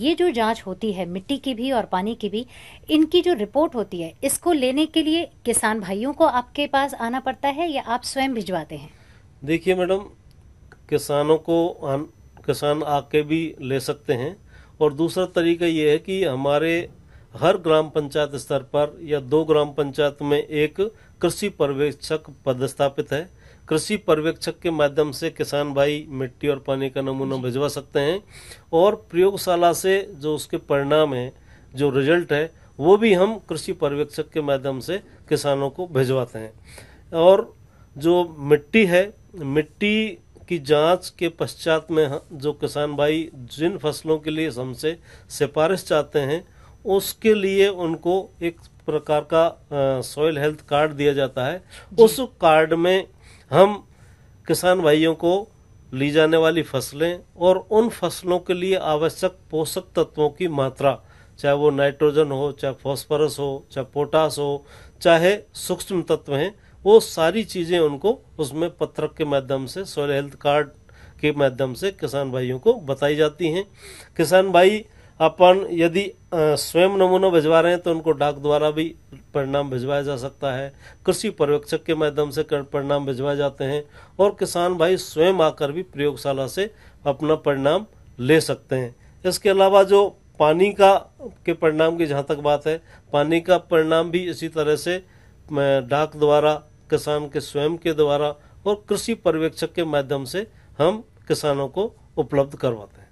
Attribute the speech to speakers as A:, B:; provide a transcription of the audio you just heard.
A: ये जो जांच होती है मिट्टी की भी और पानी की भी इनकी जो रिपोर्ट होती है इसको लेने के लिए किसान भाइयों को आपके पास आना पड़ता है या आप स्वयं भिजवाते हैं देखिए मैडम किसानों को आन, किसान आके भी ले सकते हैं और दूसरा तरीका ये है कि हमारे हर ग्राम पंचायत स्तर पर या दो ग्राम पंचायत में एक कृषि पर्यवेक्षक पदस्थापित है कृषि पर्यवेक्षक के माध्यम से किसान भाई मिट्टी और पानी का नमूना भिजवा सकते हैं और प्रयोगशाला से जो उसके परिणाम है जो रिजल्ट है वो भी हम कृषि पर्यवेक्षक के माध्यम से किसानों को भिजवाते हैं और जो मिट्टी है मिट्टी की जांच के पश्चात में जो किसान भाई जिन फसलों के लिए हमसे सिफारिश चाहते हैं उसके लिए उनको एक प्रकार का सॉइल हेल्थ कार्ड दिया जाता है उस कार्ड में हम किसान भाइयों को ली जाने वाली फसलें और उन फसलों के लिए आवश्यक पोषक तत्वों की मात्रा चाहे वो नाइट्रोजन हो चाहे फॉस्फोरस हो चाहे पोटास हो चाहे सूक्ष्म तत्व हैं वो सारी चीज़ें उनको उसमें पत्रक के माध्यम से सोयल हेल्थ कार्ड के माध्यम से किसान भाइयों को बताई जाती हैं किसान भाई अपन यदि स्वयं नमूना भिजवा रहे हैं तो उनको डाक द्वारा भी परिणाम भिजवाया जा सकता है कृषि पर्यवेक्षक के माध्यम से परिणाम भिजवाए जाते हैं और किसान भाई स्वयं आकर भी प्रयोगशाला से अपना परिणाम ले सकते हैं इसके अलावा जो पानी का के परिणाम की जहाँ तक बात है पानी का परिणाम भी इसी तरह से डाक द्वारा किसान के स्वयं के द्वारा और कृषि पर्यवेक्षक के माध्यम से हम किसानों को उपलब्ध करवाते हैं